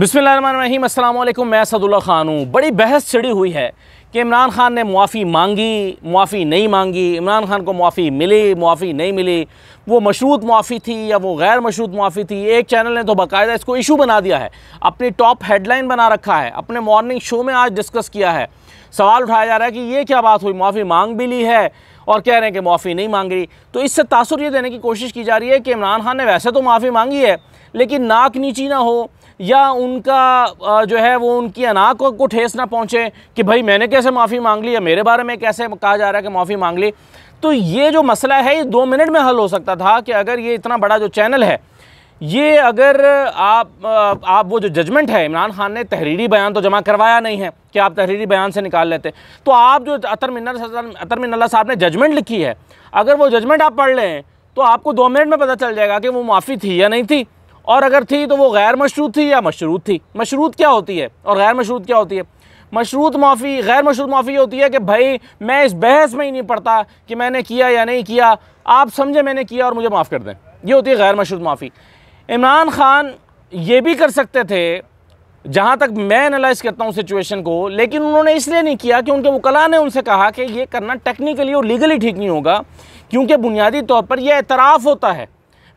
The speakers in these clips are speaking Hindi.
बिसमीम अल्लाम मैं सदुल्ला ख़ान हूँ बड़ी बहस छिड़ी हुई है कि इमरान ख़ान ने मुआफ़ी मांगी मुआफ़ी नहीं मांगी इमरान ख़ान को मुआफ़ी मिली मुआफ़ी नहीं मिली वो मशरूत मुआफ़ी थी या वो गैर मशरूत मुआफ़ी थी एक चैनल ने तो बाकायदा इसको इशू बना दिया है अपनी टॉप हेडलाइन बना रखा है अपने मॉर्निंग शो में आज डिस्कस किया है सवाल उठाया जा रहा है कि ये क्या बात हुई मुआफ़ी मांग भी ली है और कह रहे हैं कि मुआफ़ी नहीं मांग रही तो इससे तासर ये देने की कोशिश की जा रही है कि इमरान खान ने वैसे तो माफ़ी मांगी है लेकिन नाक नीची ना हो या उनका जो है वो उनकी अना को, को ठेस ना पहुँचे कि भाई मैंने कैसे माफ़ी मांग ली या मेरे बारे में कैसे कहा जा रहा है कि माफ़ी मांग ली तो ये जो मसला है ये दो मिनट में हल हो सकता था कि अगर ये इतना बड़ा जो चैनल है ये अगर आप आप वो जो जजमेंट है इमरान खान ने तहरीरी बयान तो जमा करवाया नहीं है कि आप तहरीरी बयान से निकाल लेते तो आप जो अतर मिन्ना अतर मिनल्ला साहब ने जजमेंट लिखी है अगर वो जजमेंट आप पढ़ लें तो आपको दो मिनट में पता चल जाएगा कि वो माफ़ी थी या नहीं थी और अगर थी तो वो गैर मशरूत थी या मशरूत थी मशरूत क्या होती है और गैर मशरूत क्या होती है मशरूत माफ़ी गैर मशरूत माफ़ी ये होती है कि भाई मैं इस बहस में ही नहीं पड़ता कि मैंने किया या नहीं किया आप समझे मैंने किया और मुझे माफ़ कर दें ये होती है गैर मशरूत माफ़ी इमरान ख़ान ये भी कर सकते थे जहाँ तक मैं एनालाइज करता हूँ सिचुएशन को लेकिन उन्होंने इसलिए नहीं किया कि उनके वकला ने उनसे कहा कि ये करना टेक्निकली और लीगली ठीक नहीं होगा क्योंकि बुनियादी तौर पर यह एतराफ़ होता है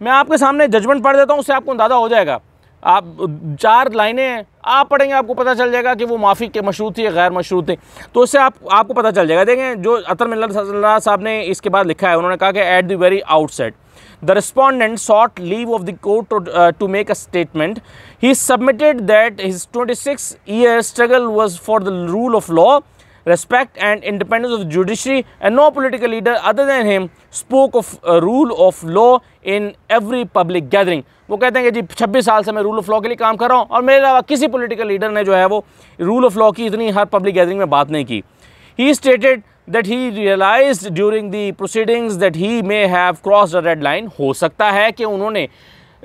मैं आपके सामने जजमेंट पढ़ देता हूँ उससे आपको अंदाज़ा हो जाएगा आप चार लाइनें आप पढ़ेंगे आपको पता चल जाएगा कि वो माफ़ी के मशरूत थी या गैर मशरूत थी तो उससे आप आपको पता चल जाएगा देखें जो अतर मिल्ला साहब ने इसके बाद लिखा है उन्होंने कहा कि at the very outset the respondent sought leave of the court to make a statement he submitted that submitted that his 26 year struggle was for the rule of respect and independence of the judiciary and no political leader other than him spoke of a rule of law in every public gathering wo kehte hain ki ji 26 saal se main rule of law ke liye kaam kar raha hu aur mere alawa kisi political leader ne jo hai wo rule of law ki itni har public gathering mein baat nahi ki he stated that he realized during the proceedings that he may have crossed a red line ho sakta hai ki unhone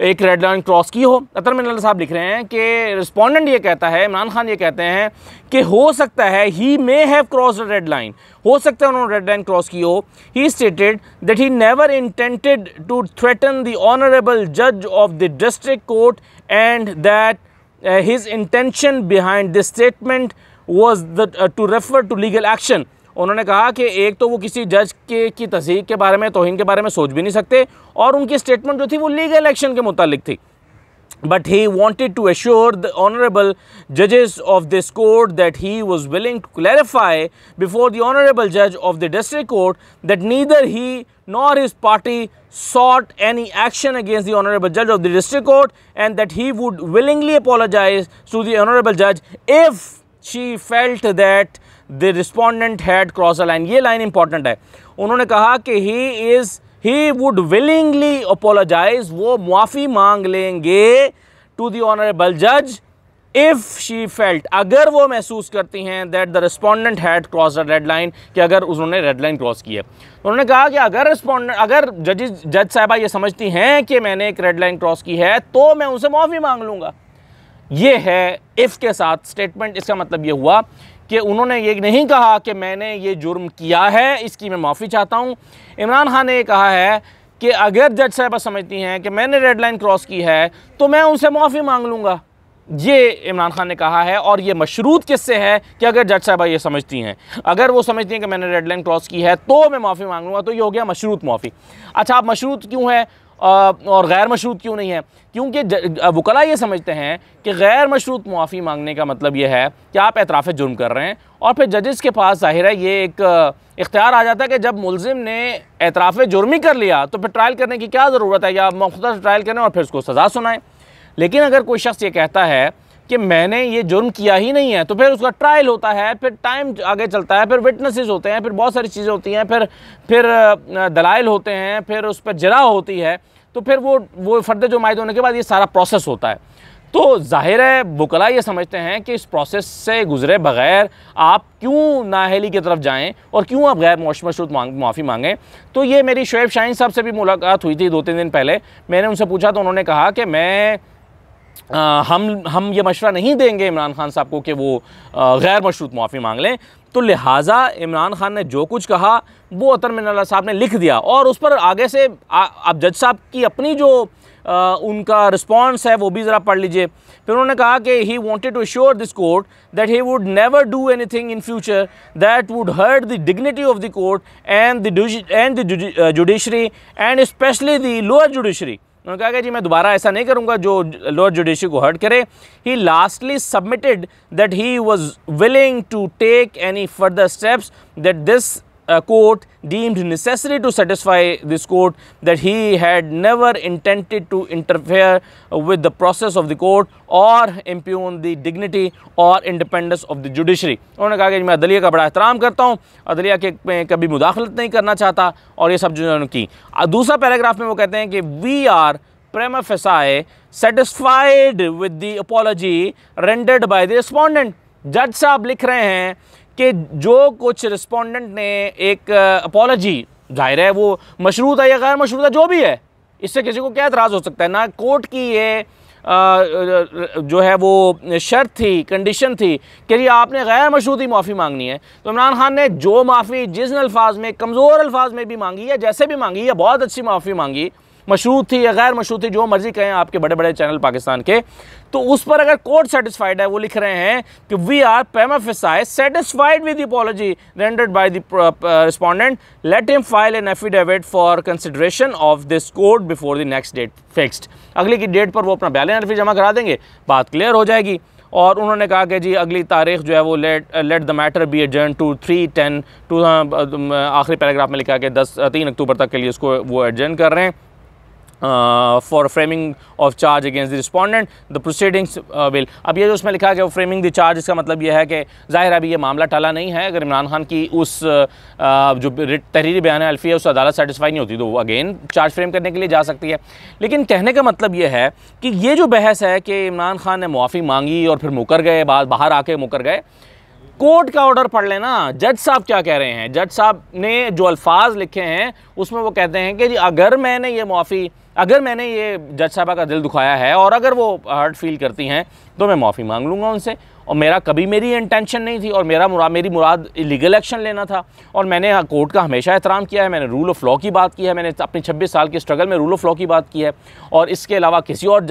एक रेड लाइन क्रॉस की हो अतर मिनल साहब लिख रहे हैं कि रिस्पॉन्डेंट ये कहता है इमरान खान ये कहते हैं कि हो सकता है he may have cross the red line हो सकता है उन्होंने रेड लाइन क्रॉस की हो he stated that he never intended to threaten the honourable जज of the district court and that his intention behind this statement was the to refer to legal action उन्होंने कहा कि एक तो वो किसी जज के की तस्दीक के बारे में तोहिन के बारे में सोच भी नहीं सकते और उनकी स्टेटमेंट जो थी वो लीगल एक्शन के मुतालिक थी but he wanted to assure the honourable जजेस of this court that he was willing to clarify before the honourable जज of the district court that neither he nor his party short any action against the honourable जज of the district court and that he would willingly apologise to the honourable जज if she felt that the respondent had cross a line ये लाइन इंपॉर्टेंट है उन्होंने कहा कि he is he would willingly apologise वो मुआफ़ी मांग लेंगे टू दी ऑनरेबल जज इफ़ शी फेल्ट अगर वो महसूस करती हैं that the respondent had cross the red line कि अगर उन्होंने रेड लाइन क्रॉस की है उन्होंने कहा कि अगर रिस्पॉन्डेंट अगर जजेस जज साहबा ये समझती हैं कि मैंने एक रेड लाइन क्रॉस की है तो मैं उनसे माफ़ी मांग लूँगा ये है इफ़ के साथ स्टेटमेंट इसका मतलब ये हुआ कि उन्होंने ये नहीं कहा कि मैंने ये जुर्म किया है इसकी मैं माफ़ी चाहता हूँ इमरान खान ने ये कहा है कि अगर जज साहबा समझती हैं कि मैंने रेड लाइन क्रॉस की है तो मैं उनसे माफ़ी मांग लूँगा ये इमरान खान ने कहा है और ये मशरूत किससे है कि अगर जज साहबा ये समझती हैं अगर वो समझती हैं कि मैंने रेड लाइन क्रॉस की है तो मैं माफ़ी मांग लूँगा तो ये हो गया मशरूत माफ़ी अच्छा आप मशरूत क्यों है और गैर मशरूत क्यों नहीं है क्योंकि वकला ये समझते हैं कि गैर मशरूत मुआफ़ी मांगने का मतलब यह है कि आप एतराफ़ जुर्म कर रहे हैं और फिर जजेस के पास ज़ाहिर है ये एक इख्तियार आ जाता है कि जब मुलिम ने एतराफ़ ही कर लिया तो फिर ट्रायल करने की क्या ज़रूरत है या मख्तर ट्रायल करें और फिर उसको सज़ा सुनाएँ लेकिन अगर कोई शख्स ये कहता है कि मैंने ये जुर्म किया ही नहीं है तो फिर उसका ट्रायल होता है फिर टाइम आगे चलता है फिर विटनेसेस होते हैं फिर बहुत सारी चीज़ें होती हैं फिर फिर दलाइल होते हैं फिर उस पर जरा होती है तो फिर वो वो फर्द जो मायद होने के बाद ये सारा प्रोसेस होता है तो जाहिर है बुकला ये समझते हैं कि इस प्रोसेस से गुजरे बगैर आप क्यों नाहली की तरफ जाएं और क्यों आप गैर मशरूत मांग माफ़ी मांगें तो ये मेरी शुएब शाहिन साहब से भी मुलाकात हुई थी दो तीन दिन पहले मैंने उनसे पूछा तो उन्होंने कहा कि मैं आ, हम हम ये मशवरा नहीं देंगे इमरान खान साहब को कि वो गैर मशरूत माफ़ी मांग लें तो लिहाजा इमरान खान ने जो कुछ कहा वो अतर मिन साहब ने लिख दिया और उस पर आगे से अब जज साहब की अपनी जो आ, उनका रिस्पॉन्स है वो भी ज़रा पढ़ लीजिए फिर उन्होंने कहा कि he wanted to sure this court that he would never do anything in future that would hurt the dignity of the court and and the judiciary and specially the lower judiciary उन्होंने कहा कि जी मैं दोबारा ऐसा नहीं करूँगा जो लोअर जुडिशरी को हर्ट करे he lastly submitted that he was willing to take any further steps that this uh, court deemed necessary to satisfy this court that he had never intended to interfere with the process of the court or impugn the dignity or independence of the judiciary unhone kaha ki main adliya ka bada बड़ा karta hu adliya ke mein kabhi mudakhalat nahi karna chahta aur ye sab jo unhone ki aur dusra paragraph mein wo kehte hain ki we are prima facie satisfied with the apology rendered by the respondent जज साहब लिख रहे हैं कि जो कुछ रिस्पोंडेंट ने एक अपॉलॉजी जाहिर है वो मशरूत है या गैर मशरूत है जो भी है इससे किसी को क्या एतराज़ हो सकता है ना कोर्ट की ये जो है वो शर्त थी कंडीशन थी कि जी आपने गैर मशरूती माफ़ी मांगनी है तो इमरान खान ने जो माफ़ी जिस अल्फाज में कमज़ोर अल्फाज में भी मांगी या जैसे भी मांगी या बहुत अच्छी माफ़ी मांगी मशरूत थी या गैर मशरूत थी जो मर्ज़ी कहें आपके बड़े बड़े चैनल पाकिस्तान के तो उस पर अगर कोर्ट सेटिस्फाइड है वो लिख रहे हैं कि we are prima facie satisfied with the apology रेंडेड by the respondent let him file an affidavit for consideration of this court before the next date fixed अगली की डेट पर वो अपना बैलेंस एनफी जमा करा देंगे बात क्लियर हो जाएगी और उन्होंने कहा कि जी अगली तारीख जो है वो let let the matter be adjourn to three ten two आखिरी पैराग्राफ में लिखा कि दस तीन अक्टूबर तक के लिए उसको वो एडजर्न कर रहे हैं uh, for framing of charge against the respondent the proceedings uh, will अब ये जो उसमें लिखा है कि वो framing the charge इसका मतलब यह है कि जाहिर अभी ये मामला टला नहीं है अगर इमरान खान की उस uh, uh जो तहरीरी बयान अल्फी है उस अदालत सेटिसफाई नहीं होती तो वो अगेन चार्ज फ्रेम करने के लिए जा सकती है लेकिन कहने का मतलब यह है कि ये जो बहस है कि इमरान खान ने मुआफ़ी मांगी और फिर मुकर गए बाद बाहर आके मुकर गए कोर्ट का ऑर्डर पढ़ लेना जज साहब क्या कह रहे हैं जज साहब ने जो अल्फाज लिखे हैं उसमें वो कहते हैं कि अगर मैंने ये मुआफ़ी अगर मैंने ये जज साहबा का दिल दुखाया है और अगर वो हर्ट फील करती हैं तो मैं माफ़ी मांग लूँगा उनसे और मेरा कभी मेरी इंटेंशन नहीं थी और मेरा मुराद मेरी मुराद लीगल एक्शन लेना था और मैंने कोर्ट हाँ, का हमेशा एहतराम किया है मैंने रूल ऑफ लॉ की बात की है मैंने अपने छब्बीस साल के स्ट्रगल में रूल ऑफ लॉ की बात की है और इसके अलावा किसी और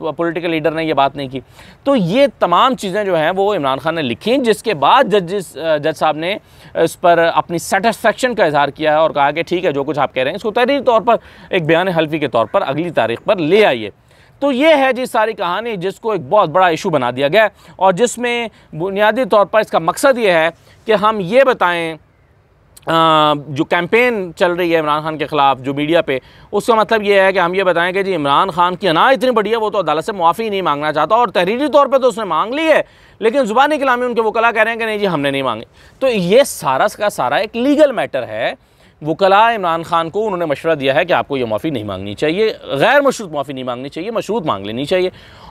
पोलिटिकल लीडर ने यह बात नहीं की तो ये तमाम चीज़ें जो हैं वो इमरान खान ने लिखी जिसके बाद जजिस जज साहब ने इस पर अपनी सेटिस्फेक्शन का इजहार किया है और कहा कि ठीक है जो कुछ आप कह रहे हैं इसको तहरीर तौर पर एक बयान हल्फी के तौर पर अगली तारीख पर ले आइए तो ये है जी सारी कहानी जिसको एक बहुत बड़ा इशू बना दिया गया और जिसमें बुनियादी तौर पर इसका मकसद ये है कि हम ये बताएं आ, जो कैंपेन चल रही है इमरान खान के ख़िलाफ़ जो मीडिया पे उसका मतलब ये है कि हम ये बताएं कि जी इमरान खान की अना इतनी बड़ी है वो तो अदालत से मुआफ़ी नहीं मांगना चाहता और तहरीरी तौर पे तो उसने मांग ली है लेकिन ज़ुबानी कलामी उनके वकला कह रहे हैं कि नहीं जी हमने नहीं मांगे तो ये सारा का सारा एक लीगल मैटर है वकला इमरान खान को उन्होंने मशवरा दिया है कि आपको ये माफ़ी नहीं मांगनी चाहिए गैर मशरूत माफ़ी नहीं मांगनी चाहिए मशरूत मांग लेनी चाहिए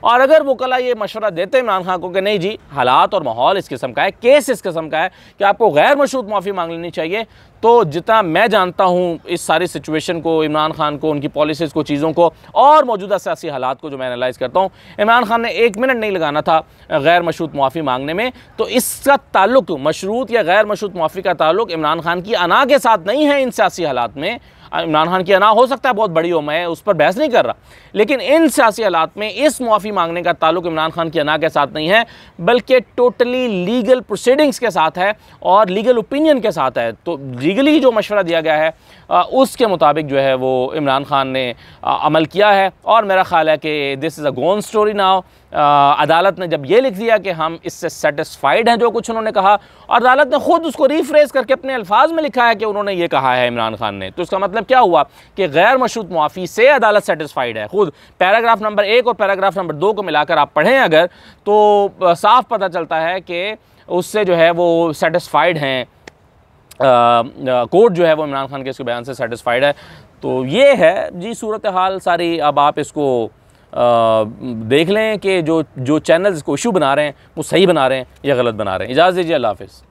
और अगर वकला ये मशवरा देते इमरान खान को कि नहीं जी हालात और माहौल इस किस्म का है केस इस किस्म का है कि आपको गैर मशरूत माफ़ी मांग लेनी चाहिए तो जितना मैं जानता हूँ इस सारी सिचुएशन को इमरान खान को उनकी पॉलिसीज़ को चीज़ों को और मौजूदा सियासी हालात को जो मैं एनालाइज करता हूँ इमरान खान ने एक मिनट नहीं लगाना था गैर मशरूत माफ़ी मांगने में तो इसका ताल्लुक मशरूत या गैर मशरूत माफ़ी का ताल्लुक इमरान खान की अना के साथ नहीं है इन सियासी हालात में इमरान खान की अना हो सकता है बहुत बड़ी हो मैं उस पर बहस नहीं कर रहा लेकिन इन सियासी हालात में इस मुआफ़ी मांगने का ताल्लुक इमरान खान की अना के साथ नहीं है बल्कि टोटली लीगल प्रोसीडिंग्स के साथ है और लीगल ओपिनियन के साथ है तो लीगली जो मशवरा दिया गया है उसके मुताबिक जो है वो इमरान खान ने अमल किया है और मेरा ख्याल है कि this is a gone story now अदालत ने जब ये लिख दिया कि हम इससे सेटिस्फाइड हैं जो कुछ उन्होंने कहा और अदालत ने ख़ुद उसको रीफ्रेस करके अपने अल्फाज में लिखा है कि उन्होंने ये कहा है इमरान खान ने तो इसका मतलब मतलब क्या हुआ कि गैर मशरूत मुआफ़ी से अदालत सेटिस्फाइड है खुद पैराग्राफ नंबर एक और पैराग्राफ नंबर दो को मिलाकर आप पढ़ें अगर तो साफ पता चलता है कि उससे जो है वो सेटिस्फाइड हैं कोर्ट जो है वो इमरान खान के इसके बयान से सेटिस्फाइड है तो ये है जी सूरत हाल सारी अब आप इसको आ, देख लें कि जो जो चैनल्स को इशू बना रहे हैं वो सही बना रहे हैं या गलत बना रहे हैं इजाज़त दीजिए अल्लाह हाफिज़